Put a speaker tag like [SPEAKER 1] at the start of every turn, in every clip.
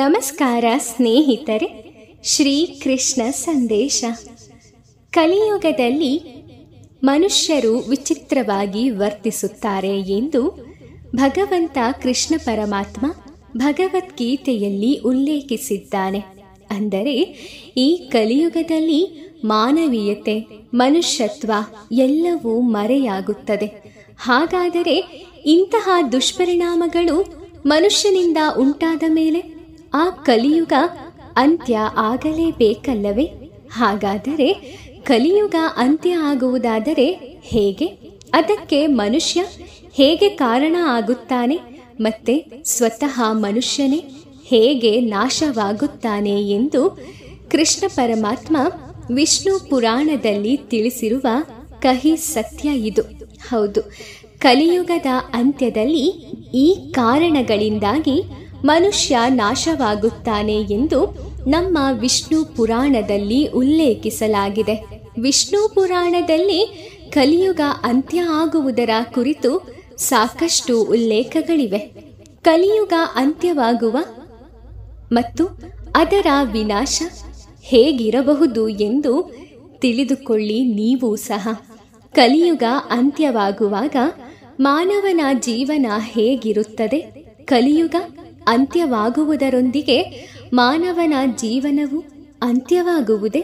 [SPEAKER 1] ನಮಸ್ಕಾರ ಸ್ನೇಹಿತರೆ ಶ್ರೀ ಕೃಷ್ಣ ಸಂದೇಶ ಕಲಿಯುಗದಲ್ಲಿ ಮನುಷ್ಯರು ವಿಚಿತ್ರವಾಗಿ ವರ್ತಿಸುತ್ತಾರೆ ಎಂದು ಭಗವಂತ ಕೃಷ್ಣ ಪರಮಾತ್ಮ ಭಗವದ್ಗೀತೆಯಲ್ಲಿ ಉಲ್ಲೇಖಿಸಿದ್ದಾನೆ ಅಂದರೆ ಈ ಕಲಿಯುಗದಲ್ಲಿ ಮಾನವೀಯತೆ ಮನುಷ್ಯತ್ವ ಎಲ್ಲವೂ ಮರೆಯಾಗುತ್ತದೆ ಹಾಗಾದರೆ ಇಂತಹ ದುಷ್ಪರಿಣಾಮಗಳು ಮನುಷ್ಯನಿಂದ ಉಂಟಾದ ಮೇಲೆ ಆ ಕಲಿಯುಗ ಅಂತ್ಯ ಆಗಲೇಬೇಕಲ್ಲವೇ ಹಾಗಾದರೆ ಕಲಿಯುಗ ಅಂತ್ಯ ಆಗುವುದಾದರೆ ಹೇಗೆ ಅದಕ್ಕೆ ಮನುಷ್ಯ ಹೇಗೆ ಕಾರಣ ಆಗುತ್ತಾನೆ ಮತ್ತೆ ಸ್ವತಃ ಮನುಷ್ಯನೇ ಹೇಗೆ ನಾಶವಾಗುತ್ತಾನೆ ಎಂದು ಕೃಷ್ಣ ಪರಮಾತ್ಮ ವಿಷ್ಣು ಪುರಾಣದಲ್ಲಿ ತಿಳಿಸಿರುವ ಕಹಿ ಸತ್ಯ ಇದು ಹೌದು ಕಲಿಯುಗದ ಅಂತ್ಯದಲ್ಲಿ ಈ ಕಾರಣಗಳಿಂದಾಗಿ ಮನುಷ್ಯ ನಾಶವಾಗುತ್ತಾನೆ ಎಂದು ನಮ್ಮ ವಿಷ್ಣು ಪುರಾಣದಲ್ಲಿ ಉಲ್ಲೇಖಿಸಲಾಗಿದೆ ವಿಷ್ಣು ಪುರಾಣದಲ್ಲಿ ಕಲಿಯುಗ ಅಂತ್ಯ ಆಗುವುದರ ಕುರಿತು ಸಾಕಷ್ಟು ಉಲ್ಲೇಖಗಳಿವೆ ಕಲಿಯುಗ ಅಂತ್ಯವಾಗುವ ಮತ್ತು ಅದರ ವಿನಾಶ ಹೇಗಿರಬಹುದು ಎಂದು ತಿಳಿದುಕೊಳ್ಳಿ ನೀವು ಸಹ ಕಲಿಯುಗ ಅಂತ್ಯವಾಗುವಾಗ ಮಾನವನ ಜೀವನ ಹೇಗಿರುತ್ತದೆ ಕಲಿಯುಗ ಅಂತ್ಯವಾಗುವುದರೊಂದಿಗೆ ಮಾನವನ ಜೀವನವು ಅಂತ್ಯವಾಗುವುದೇ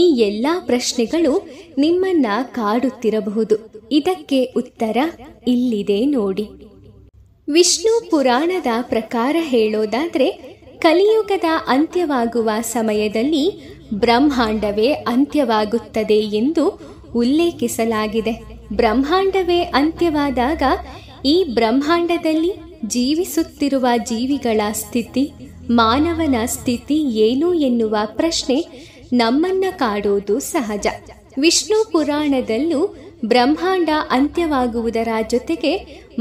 [SPEAKER 1] ಈ ಎಲ್ಲ ಪ್ರಶ್ನೆಗಳು ನಿಮ್ಮನ್ನ ಕಾಡುತ್ತಿರಬಹುದು ಇದಕ್ಕೆ ಉತ್ತರ ಇಲ್ಲಿದೆ ನೋಡಿ ವಿಷ್ಣು ಪುರಾಣದ ಪ್ರಕಾರ ಹೇಳೋದಾದರೆ ಕಲಿಯುಗದ ಅಂತ್ಯವಾಗುವ ಸಮಯದಲ್ಲಿ ಬ್ರಹ್ಮಾಂಡವೇ ಅಂತ್ಯವಾಗುತ್ತದೆ ಎಂದು ಉಲ್ಲೇಖಿಸಲಾಗಿದೆ ಬ್ರಹ್ಮಾಂಡವೇ ಅಂತ್ಯವಾದಾಗ ಈ ಬ್ರಹ್ಮಾಂಡದಲ್ಲಿ ಜೀವಿಸುತ್ತಿರುವ ಜೀವಿಗಳ ಸ್ಥಿತಿ ಮಾನವನ ಸ್ಥಿತಿ ಏನು ಎನ್ನುವ ಪ್ರಶ್ನೆ ನಮ್ಮನ್ನ ಕಾಡೋದು ಸಹಜ ವಿಷ್ಣು ಪುರಾಣದಲ್ಲೂ ಬ್ರಹ್ಮಾಂಡ ಅಂತ್ಯವಾಗುವುದರ ಜೊತೆಗೆ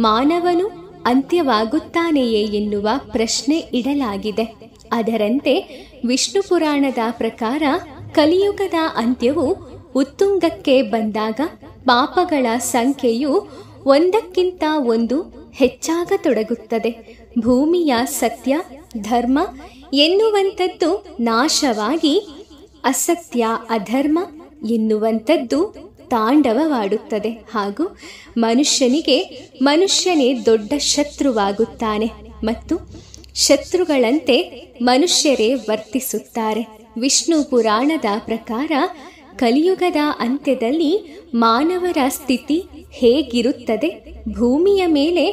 [SPEAKER 1] ಮಾನವನು ಅಂತ್ಯವಾಗುತ್ತಾನೆಯೇ ಎನ್ನುವ ಪ್ರಶ್ನೆ ಇಡಲಾಗಿದೆ ಅದರಂತೆ ವಿಷ್ಣು ಪುರಾಣದ ಪ್ರಕಾರ ಕಲಿಯುಗದ ಅಂತ್ಯವು ಉತ್ತುಂಗಕ್ಕೆ ಬಂದಾಗ ಪಾಪಗಳ ಸಂಖ್ಯೆಯು ಒಂದಕ್ಕಿಂತ ಒಂದು ಹೆಚ್ಚಾಗತೊಡಗುತ್ತದೆ ಭೂಮಿಯ ಸತ್ಯ ಧರ್ಮ ಎನ್ನುವಂಥದ್ದು ನಾಶವಾಗಿ ಅಸತ್ಯ ಅಧರ್ಮ ಎನ್ನುವಂಥದ್ದು ತಾಂಡವವಾಡುತ್ತದೆ ಹಾಗೂ ಮನುಷ್ಯನಿಗೆ ಮನುಷ್ಯನೇ ದೊಡ್ಡ ಶತ್ರುವಾಗುತ್ತಾನೆ ಮತ್ತು ಶತ್ರುಗಳಂತೆ ಮನುಷ್ಯರೇ ವರ್ತಿಸುತ್ತಾರೆ ವಿಷ್ಣು ಪುರಾಣದ ಪ್ರಕಾರ ಕಲಿಯುಗದ ಅಂತ್ಯದಲ್ಲಿ ಮಾನವರ ಸ್ಥಿತಿ ಹೇಗಿರುತ್ತದೆ ಭೂಮಿಯ ಮೇಲೆ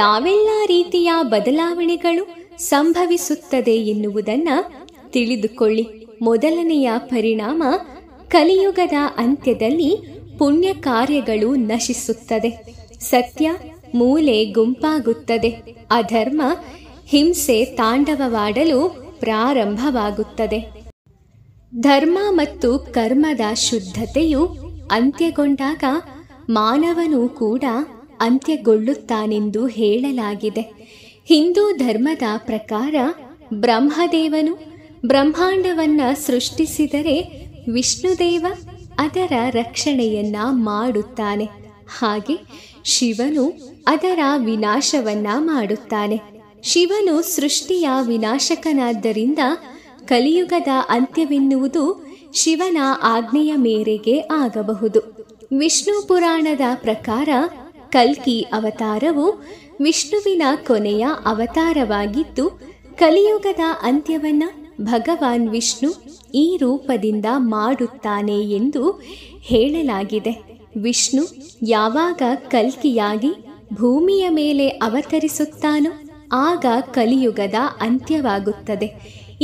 [SPEAKER 1] ಯಾವೆಲ್ಲ ರೀತಿಯ ಬದಲಾವಣೆಗಳು ಸಂಭವಿಸುತ್ತದೆ ಎನ್ನುವುದನ್ನು ತಿಳಿದುಕೊಳ್ಳಿ ಮೊದಲನೆಯ ಪರಿಣಾಮ ಕಲಿಯುಗದ ಅಂತ್ಯದಲ್ಲಿ ಪುಣ್ಯ ಕಾರ್ಯಗಳು ನಶಿಸುತ್ತದೆ ಸತ್ಯ ಮೂಲೆ ಗುಂಪಾಗುತ್ತದೆ ಅಧರ್ಮ ಹಿಂಸೆ ತಾಂಡವವಾಡಲು ಪ್ರಾರಂಭವಾಗುತ್ತದೆ ಧರ್ಮ ಮತ್ತು ಕರ್ಮದ ಶುದ್ಧತೆಯು ಅಂತ್ಯಗೊಂಡಾಗ ಮಾನವನು ಕೂಡ ಅಂತ್ಯಗೊಳ್ಳುತ್ತಾನೆಂದು ಹೇಳಲಾಗಿದೆ ಹಿಂದೂ ಧರ್ಮದ ಪ್ರಕಾರ ಬ್ರಹ್ಮದೇವನು ಬ್ರಹ್ಮಾಂಡವನ್ನ ಸೃಷ್ಟಿಸಿದರೆ ವಿಷ್ಣುದೇವ ಅದರ ರಕ್ಷಣೆಯನ್ನ ಮಾಡುತ್ತಾನೆ ಹಾಗೆ ಶಿವನು ಅದರ ವಿನಾಶವನ್ನ ಮಾಡುತ್ತಾನೆ ಶಿವನು ಸೃಷ್ಟಿಯ ವಿನಾಶಕನಾದ್ದರಿಂದ ಕಲಿಯುಗದ ಅಂತ್ಯವೆನ್ನುವುದು ಶಿವನ ಆಜ್ಞೆಯ ಮೇರೆಗೆ ಆಗಬಹುದು ವಿಷ್ಣು ಪುರಾಣದ ಪ್ರಕಾರ ಕಲ್ಕಿ ಅವತಾರವು ವಿಷ್ಣುವಿನ ಕೊನೆಯ ಅವತಾರವಾಗಿದ್ದು ಕಲಿಯುಗದ ಅಂತ್ಯವನ್ನ ಭಗವಾನ್ ವಿಷ್ಣು ಈ ರೂಪದಿಂದ ಮಾಡುತ್ತಾನೆ ಎಂದು ಹೇಳಲಾಗಿದೆ ವಿಷ್ಣು ಯಾವಾಗ ಕಲ್ಕಿಯಾಗಿ ಭೂಮಿಯ ಮೇಲೆ ಅವತರಿಸುತ್ತಾನೋ ಆಗ ಕಲಿಯುಗದ ಅಂತ್ಯವಾಗುತ್ತದೆ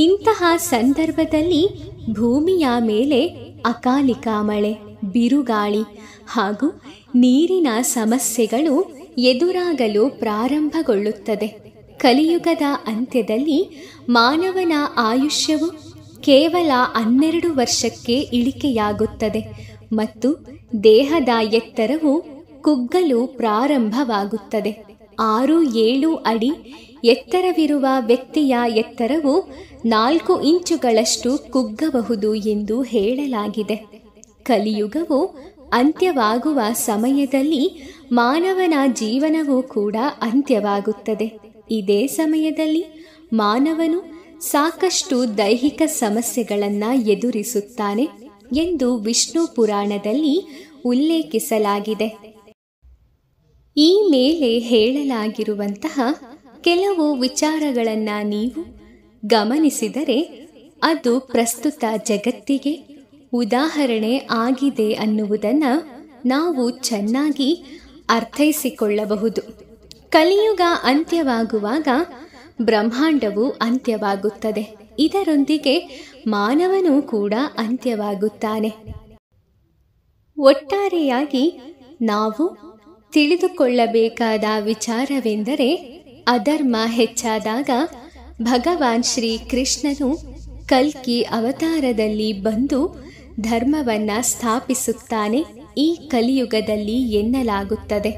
[SPEAKER 1] ಇಂತಹ ಸಂದರ್ಭದಲ್ಲಿ ಭೂಮಿಯ ಮೇಲೆ ಅಕಾಲಿಕ ಮಳೆ ಬಿರುಗಾಳಿ ಹಾಗೂ ನೀರಿನ ಸಮಸ್ಯೆಗಳು ಎದುರಾಗಲು ಪ್ರಾರಂಭಗೊಳ್ಳುತ್ತದೆ ಕಲಿಯುಗದ ಅಂತ್ಯದಲ್ಲಿ ಮಾನವನ ಆಯುಷ್ಯವು ಕೇವಲ ಹನ್ನೆರಡು ವರ್ಷಕ್ಕೆ ಇಳಿಕೆಯಾಗುತ್ತದೆ ಮತ್ತು ದೇಹದ ಎತ್ತರವು ಕುಗ್ಗಲು ಪ್ರಾರಂಭವಾಗುತ್ತದೆ ಆರು ಏಳು ಅಡಿ ಎತ್ತರವಿರುವ ವ್ಯಕ್ತಿಯ ಎತ್ತರವು ನಾಲ್ಕು ಇಂಚುಗಳಷ್ಟು ಕುಗ್ಗಬಹುದು ಎಂದು ಹೇಳಲಾಗಿದೆ ಕಲಿಯುಗವು ಅಂತ್ಯವಾಗುವ ಸಮಯದಲ್ಲಿ ಮಾನವನ ಜೀವನವೂ ಕೂಡ ಅಂತ್ಯವಾಗುತ್ತದೆ ಇದೇ ಸಮಯದಲ್ಲಿ ಮಾನವನು ಸಾಕಷ್ಟು ದೈಹಿಕ ಸಮಸ್ಯೆಗಳನ್ನು ಎದುರಿಸುತ್ತಾನೆ ಎಂದು ವಿಷ್ಣು ಪುರಾಣದಲ್ಲಿ ಉಲ್ಲೇಖಿಸಲಾಗಿದೆ ಈ ಮೇಲೆ ಹೇಳಲಾಗಿರುವಂತಹ ಕೆಲವು ವಿಚಾರಗಳನ್ನು ನೀವು ಗಮನಿಸಿದರೆ ಅದು ಪ್ರಸ್ತುತ ಜಗತ್ತಿಗೆ ಉದಾಹರಣೆ ಆಗಿದೆ ಅನ್ನುವುದನ್ನು ನಾವು ಚೆನ್ನಾಗಿ ಅರ್ಥೈಸಿಕೊಳ್ಳಬಹುದು ಕಲಿಯುಗ ಅಂತ್ಯವಾಗುವಾಗ ಬ್ರಹ್ಮಾಂಡವು ಅಂತ್ಯವಾಗುತ್ತದೆ ಇದರೊಂದಿಗೆ ಮಾನವನು ಕೂಡ ಅಂತ್ಯವಾಗುತ್ತಾನೆ ಒಟ್ಟಾರೆಯಾಗಿ ನಾವು ತಿಳಿದುಕೊಳ್ಳಬೇಕಾದ ವಿಚಾರವೆಂದರೆ ಅಧರ್ಮ ಹೆಚ್ಚಾದಾಗ ಭಗವಾನ್ ಶ್ರೀ ಕೃಷ್ಣನು ಕಲ್ಕಿ ಅವತಾರದಲ್ಲಿ ಬಂದು ಧರ್ಮವನ್ನ ಸ್ಥಾಪಿಸುತ್ತಾನೆ ಈ ಕಲಿಯುಗದಲ್ಲಿ ಎನ್ನಲಾಗುತ್ತದೆ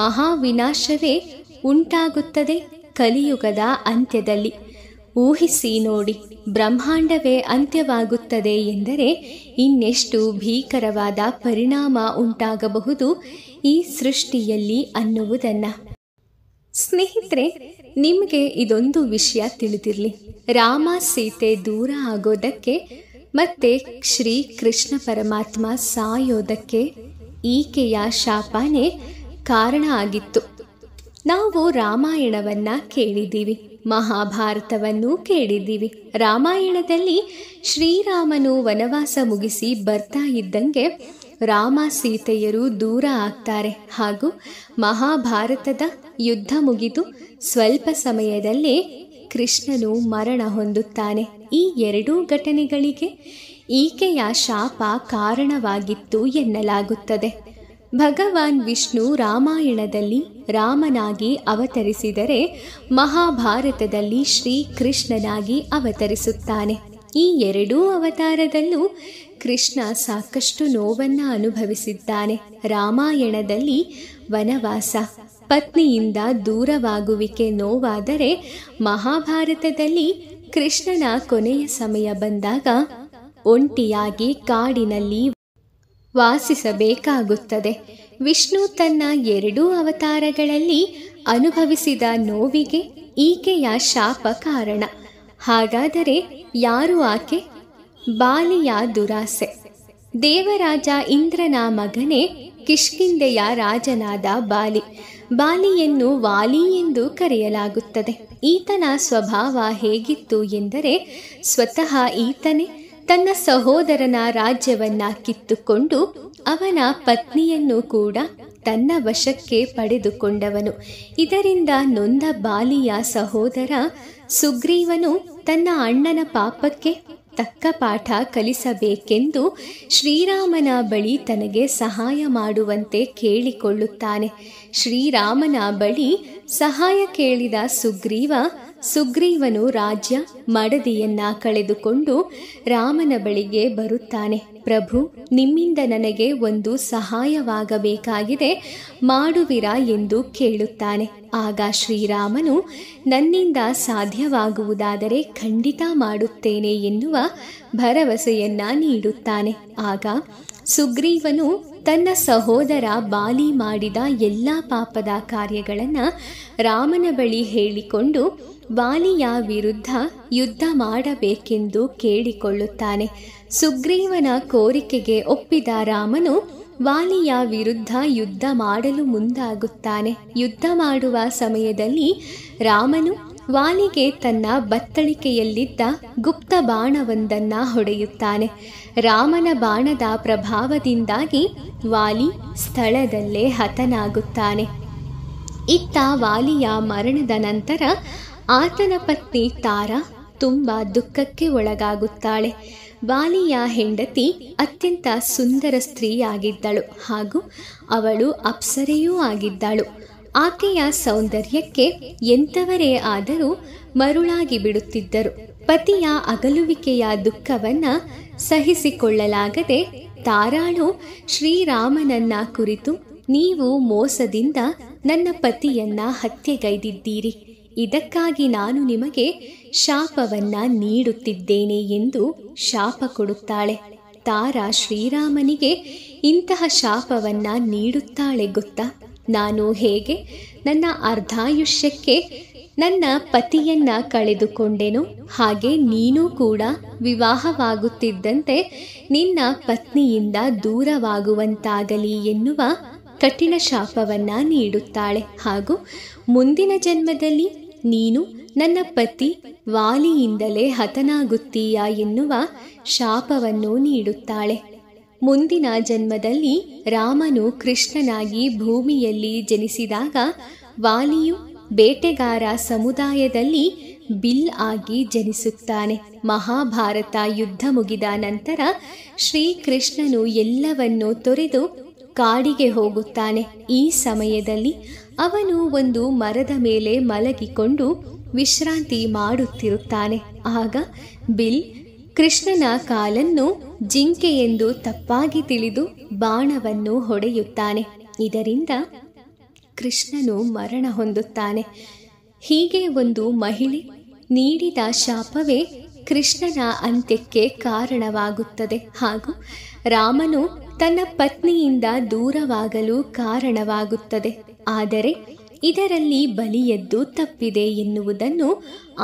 [SPEAKER 1] ಮಹಾವಿನಾಶವೇ ಉಂಟಾಗುತ್ತದೆ ಕಲಿಯುಗದ ಅಂತ್ಯದಲ್ಲಿ ಊಹಿಸಿ ನೋಡಿ ಬ್ರಹ್ಮಾಂಡವೇ ಅಂತ್ಯವಾಗುತ್ತದೆ ಎಂದರೆ ಇನ್ನೆಷ್ಟು ಭೀಕರವಾದ ಪರಿಣಾಮ ಉಂಟಾಗಬಹುದು ಈ ಸೃಷ್ಟಿಯಲ್ಲಿ ಅನ್ನುವುದನ್ನು ಸ್ನೇಹಿತರೆ ನಿಮಗೆ ಇದೊಂದು ವಿಷಯ ತಿಳಿದಿರಲಿ ರಾಮ ಸೀತೆ ದೂರ ಆಗೋದಕ್ಕೆ ಮತ್ತೆ ಶ್ರೀ ಕೃಷ್ಣ ಪರಮಾತ್ಮ ಸಾಯೋದಕ್ಕೆ ಈಕೆಯ ಶಾಪನೇ ಕಾರಣ ಆಗಿತ್ತು ನಾವು ರಾಮಾಯಣವನ್ನ ಕೇಳಿದ್ದೀವಿ ಮಹಾಭಾರತವನ್ನು ಕೇಳಿದ್ದೀವಿ ರಾಮಾಯಣದಲ್ಲಿ ಶ್ರೀರಾಮನು ವನವಾಸ ಮುಗಿಸಿ ಬರ್ತಾ ಇದ್ದಂಗೆ ರಾಮ ಸೀತೆಯರು ದೂರ ಆಗ್ತಾರೆ ಹಾಗೂ ಮಹಾಭಾರತದ ಯುದ್ಧ ಮುಗಿದು ಸ್ವಲ್ಪ ಸಮಯದಲ್ಲೇ ಕೃಷ್ಣನು ಮರಣ ಹೊಂದುತ್ತಾನೆ ಈ ಎರಡೂ ಘಟನೆಗಳಿಗೆ ಈಕೆಯ ಶಾಪ ಕಾರಣವಾಗಿತ್ತು ಎನ್ನಲಾಗುತ್ತದೆ ಭಗವಾನ್ ವಿಷ್ಣು ರಾಮಾಯಣದಲ್ಲಿ ರಾಮನಾಗಿ ಅವತರಿಸಿದರೆ ಮಹಾಭಾರತದಲ್ಲಿ ಶ್ರೀಕೃಷ್ಣನಾಗಿ ಅವತರಿಸುತ್ತಾನೆ ಈ ಎರಡೂ ಅವತಾರದಲ್ಲೂ ಕೃಷ್ಣ ಸಾಕಷ್ಟು ನೋವನ್ನು ಅನುಭವಿಸಿದ್ದಾನೆ ರಾಮಾಯಣದಲ್ಲಿ ವನವಾಸ ಪತ್ನಿಯಿಂದ ದೂರವಾಗುವಿಕೆ ನೋವಾದರೆ ಮಹಾಭಾರತದಲ್ಲಿ ಕೃಷ್ಣನ ಕೊನೆಯ ಸಮಯ ಬಂದಾಗ ಒಂಟಿಯಾಗಿ ಕಾಡಿನಲ್ಲಿ ವಾಸಿಸಬೇಕಾಗುತ್ತದೆ ವಿಷ್ಣು ತನ್ನ ಎರಡೂ ಅವತಾರಗಳಲ್ಲಿ ಅನುಭವಿಸಿದ ನೋವಿಗೆ ಈಕೆಯ ಶಾಪ ಕಾರಣ ಹಾಗಾದರೆ ಯಾರು ಆಕೆ ಬಾಲಿಯ ದುರಾಸೆ ದೇವರಾಜ ಇಂದ್ರನ ಮಗನೇ ಕಿಷ್ಕಿಂದೆಯ ರಾಜನಾದ ಬಾಲಿ ಬಾಲಿಯನ್ನು ವಾಲಿ ಎಂದು ಕರೆಯಲಾಗುತ್ತದೆ ಈತನ ಸ್ವಭಾವ ಹೇಗಿತ್ತು ಎಂದರೆ ಸ್ವತಃ ಈತನೇ ತನ್ನ ಸಹೋದರನ ರಾಜ್ಯವನ್ನ ಕಿತ್ತುಕೊಂಡು ಅವನ ಪತ್ನಿಯನ್ನು ಕೂಡ ತನ್ನ ವಶಕ್ಕೆ ಪಡೆದುಕೊಂಡವನು ಇದರಿಂದ ನೊಂದ ಬಾಲಿಯ ಸಹೋದರ ಸುಗ್ರೀವನು ತನ್ನ ಅಣ್ಣನ ಪಾಪಕ್ಕೆ ತಕ್ಕ ಪಾಠ ಕಲಿಸಬೇಕೆಂದು ಶ್ರೀರಾಮನ ಬಳಿ ತನಗೆ ಸಹಾಯ ಮಾಡುವಂತೆ ಕೇಳಿಕೊಳ್ಳುತ್ತಾನೆ ಶ್ರೀರಾಮನ ಬಳಿ ಸಹಾಯ ಕೇಳಿದ ಸುಗ್ರೀವ ಸುಗ್ರೀವನು ರಾಜ್ಯ ಮಡದಿಯನ್ನ ಕಳೆದುಕೊಂಡು ರಾಮನ ಬಳಿಗೆ ಬರುತ್ತಾನೆ ಪ್ರಭು ನಿಮ್ಮಿಂದ ನನಗೆ ಒಂದು ಸಹಾಯವಾಗಬೇಕಾಗಿದೆ ಮಾಡುವಿರಾ ಎಂದು ಕೇಳುತ್ತಾನೆ ಆಗ ಶ್ರೀರಾಮನು ನನ್ನಿಂದ ಸಾಧ್ಯವಾಗುವುದಾದರೆ ಖಂಡಿತ ಮಾಡುತ್ತೇನೆ ಎನ್ನುವ ಭರವಸೆಯನ್ನ ನೀಡುತ್ತಾನೆ ಆಗ ಸುಗ್ರೀವನು ತನ್ನ ಸಹೋದರ ಬಾಲಿ ಮಾಡಿದ ಎಲ್ಲ ಪಾಪದ ಕಾರ್ಯಗಳನ್ನು ರಾಮನ ಬಳಿ ಹೇಳಿಕೊಂಡು ಬಾಲಿಯ ವಿರುದ್ಧ ಯುದ್ಧ ಮಾಡಬೇಕೆಂದು ಕೇಳಿಕೊಳ್ಳುತ್ತಾನೆ ಸುಗ್ರೀವನ ಕೋರಿಕೆಗೆ ಒಪ್ಪಿದ ರಾಮನು ವಾಲಿಯ ವಿರುದ್ಧ ಯುದ್ಧ ಮಾಡಲು ಮುಂದಾಗುತ್ತಾನೆ ಯುದ್ಧ ಮಾಡುವ ಸಮಯದಲ್ಲಿ ರಾಮನು ವಾಲಿಗೆ ತನ್ನ ಬತ್ತಳಿಕೆಯಲ್ಲಿದ್ದ ಗುಪ್ತ ಬಾಣವೊಂದನ್ನ ಹೊಡೆಯುತ್ತಾನೆ ರಾಮನ ಬಾಣದ ಪ್ರಭಾವದಿಂದಾಗಿ ವಾಲಿ ಸ್ಥಳದಲ್ಲೇ ಹತನಾಗುತ್ತಾನೆ ಇತ್ತ ವಾಲಿಯ ಮರಣದ ನಂತರ ಆತನ ಪತ್ನಿ ತಾರಾ ತುಂಬ ದುಃಖಕ್ಕೆ ಒಳಗಾಗುತ್ತಾಳೆ ವಾಲಿಯ ಹೆಂಡತಿ ಅತ್ಯಂತ ಸುಂದರ ಸ್ತ್ರೀಯಾಗಿದ್ದಳು ಹಾಗೂ ಅವಳು ಅಪ್ಸರೆಯೂ ಆಗಿದ್ದಳು ಆಕೆಯ ಸೌಂದರ್ಯಕ್ಕೆ ಎಂಥವರೇ ಆದರೂ ಮರುಳಾಗಿ ಬಿಡುತ್ತಿದ್ದರು ಪತಿಯ ಅಗಲುವಿಕೆಯ ದುಃಖವನ್ನ ಸಹಿಸಿಕೊಳ್ಳಲಾಗದೆ ತಾರಾಳು ಶ್ರೀರಾಮನನ್ನ ಕುರಿತು ನೀವು ಮೋಸದಿಂದ ನನ್ನ ಪತಿಯನ್ನ ಹತ್ಯೆಗೈದಿದ್ದೀರಿ ಇದಕ್ಕಾಗಿ ನಾನು ನಿಮಗೆ ಶಾಪವನ್ನ ನೀಡುತ್ತಿದ್ದೇನೆ ಎಂದು ಶಾಪ ಕೊಡುತ್ತಾಳೆ ತಾರಾ ಶ್ರೀರಾಮನಿಗೆ ಇಂತಹ ಶಾಪವನ್ನ ನೀಡುತ್ತಾಳೆ ಗೊತ್ತಾ ನಾನು ಹೇಗೆ ನನ್ನ ಅರ್ಧಾಯುಷ್ಯಕ್ಕೆ ನನ್ನ ಪತಿಯನ್ನ ಕಳೆದುಕೊಂಡೆನು ಹಾಗೆ ನೀನು ಕೂಡ ವಿವಾಹವಾಗುತ್ತಿದ್ದಂತೆ ನಿನ್ನ ಪತ್ನಿಯಿಂದ ದೂರವಾಗುವಂತಾಗಲಿ ಎನ್ನುವ ಕಠಿಣ ಶಾಪವನ್ನ ನೀಡುತ್ತಾಳೆ ಹಾಗೂ ಮುಂದಿನ ಜನ್ಮದಲ್ಲಿ ನೀನು ನನ್ನ ಪತಿ ವಾಲಿಯಿಂದಲೇ ಹತನಾಗುತ್ತೀಯ ಎನ್ನುವ ಶಾಪವನ್ನು ನೀಡುತ್ತಾಳೆ ಮುಂದಿನ ಜನ್ಮದಲ್ಲಿ ರಾಮನು ಕೃಷ್ಣನಾಗಿ ಭೂಮಿಯಲ್ಲಿ ಜನಿಸಿದಾಗ ವಾಲಿಯು ಬೇಟೆಗಾರ ಸಮುದಾಯದಲ್ಲಿ ಬಿಲ್ ಆಗಿ ಜನಿಸುತ್ತಾನೆ ಮಹಾಭಾರತ ಯುದ್ಧ ಮುಗಿದ ನಂತರ ಶ್ರೀಕೃಷ್ಣನು ಎಲ್ಲವನ್ನೂ ತೊರೆದು ಕಾಡಿಗೆ ಹೋಗುತ್ತಾನೆ ಈ ಸಮಯದಲ್ಲಿ ಅವನು ಒಂದು ಮರದ ಮೇಲೆ ಮಲಗಿಕೊಂಡು ವಿಶ್ರಾಂತಿ ಮಾಡುತ್ತಿರುತ್ತಾನೆ ಆಗ ಬಿಲ್ ಕೃಷ್ಣನ ಕಾಲನ್ನು ಜಿಂಕೆ ಎಂದು ತಪ್ಪಾಗಿ ತಿಳಿದು ಬಾಣವನ್ನು ಹೊಡೆಯುತ್ತಾನೆ ಇದರಿಂದ ಕೃಷ್ಣನು ಮರಣ ಹೊಂದುತ್ತಾನೆ ಹೀಗೆ ಒಂದು ಮಹಿಳೆ ನೀಡಿದ ಶಾಪವೇ ಕೃಷ್ಣನ ಅಂತ್ಯಕ್ಕೆ ಕಾರಣವಾಗುತ್ತದೆ ಹಾಗೂ ರಾಮನು ತನ್ನ ಪತ್ನಿಯಿಂದ ದೂರವಾಗಲು ಕಾರಣವಾಗುತ್ತದೆ ಆದರೆ ಇದರಲ್ಲಿ ಬಲಿಯದ್ದು ತಪ್ಪಿದೆ ಎನ್ನುವುದನ್ನು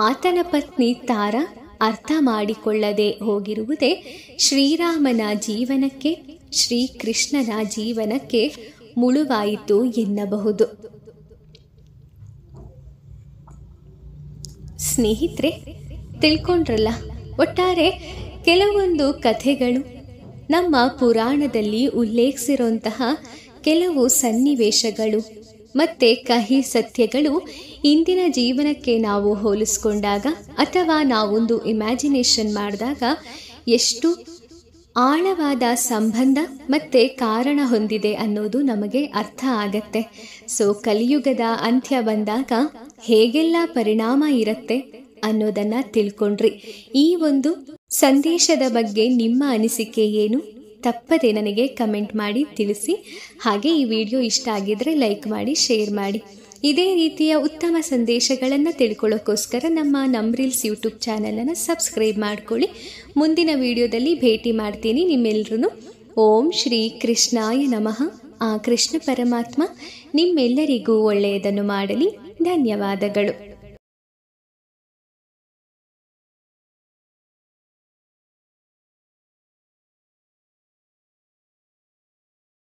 [SPEAKER 1] ಆತನ ಪತ್ನಿ ತಾರಾ ಅರ್ಥ ಮಾಡಿಕೊಳ್ಳದೆ ಹೋಗಿರುವುದೇ ಶ್ರೀರಾಮನ ಜೀವನಕ್ಕೆ ಶ್ರೀಕೃಷ್ಣನ ಜೀವನಕ್ಕೆ ಮುಳುವಾಯಿತು ಎನ್ನಬಹುದು ಸ್ನೇಹಿತರೆ ತಿಳ್ಕೊಂಡ್ರಲ್ಲ ಒಟ್ಟಾರೆ ಕೆಲವೊಂದು ಕಥೆಗಳು ನಮ್ಮ ಪುರಾಣದಲ್ಲಿ ಉಲ್ಲೇಖಿಸಿರುವಂತಹ ಕೆಲವು ಸನ್ನಿವೇಶಗಳು ಮತ್ತೆ ಕಹಿ ಸತ್ಯಗಳು ಇಂದಿನ ಜೀವನಕ್ಕೆ ನಾವು ಹೋಲಿಸ್ಕೊಂಡಾಗ ಅಥವಾ ನಾವೊಂದು ಇಮ್ಯಾಜಿನೇಷನ್ ಮಾಡಿದಾಗ ಎಷ್ಟು ಆಳವಾದ ಸಂಬಂಧ ಮತ್ತೆ ಕಾರಣ ಹೊಂದಿದೆ ಅನ್ನೋದು ನಮಗೆ ಅರ್ಥ ಆಗತ್ತೆ ಸೊ ಕಲಿಯುಗದ ಅಂತ್ಯ ಬಂದಾಗ ಹೇಗೆಲ್ಲ ಪರಿಣಾಮ ಇರುತ್ತೆ ಅನ್ನೋದನ್ನ ತಿಳ್ಕೊಂಡ್ರಿ ಈ ಒಂದು ಸಂದೇಶದ ಬಗ್ಗೆ ನಿಮ್ಮ ಅನಿಸಿಕೆ ಏನು ತಪ್ಪದೇ ನನಗೆ ಕಮೆಂಟ್ ಮಾಡಿ ತಿಳಿಸಿ ಹಾಗೆ ಈ ವಿಡಿಯೋ ಇಷ್ಟ ಆಗಿದ್ದರೆ ಲೈಕ್ ಮಾಡಿ ಶೇರ್ ಮಾಡಿ ಇದೇ ರೀತಿಯ ಉತ್ತಮ ಸಂದೇಶಗಳನ್ನು ತಿಳ್ಕೊಳ್ಳೋಕ್ಕೋಸ್ಕರ ನಮ್ಮ ನಮ್ರೀಲ್ಸ್ ಯೂಟ್ಯೂಬ್ ಚಾನಲನ್ನು ಸಬ್ಸ್ಕ್ರೈಬ್ ಮಾಡಿಕೊಳ್ಳಿ ಮುಂದಿನ ವಿಡಿಯೋದಲ್ಲಿ ಭೇಟಿ ಮಾಡ್ತೀನಿ ನಿಮ್ಮೆಲ್ಲರೂ ಓಂ ಶ್ರೀ ಕೃಷ್ಣಾಯ ನಮಃ ಆ ಕೃಷ್ಣ ಪರಮಾತ್ಮ ನಿಮ್ಮೆಲ್ಲರಿಗೂ ಒಳ್ಳೆಯದನ್ನು ಮಾಡಲಿ ಧನ್ಯವಾದಗಳು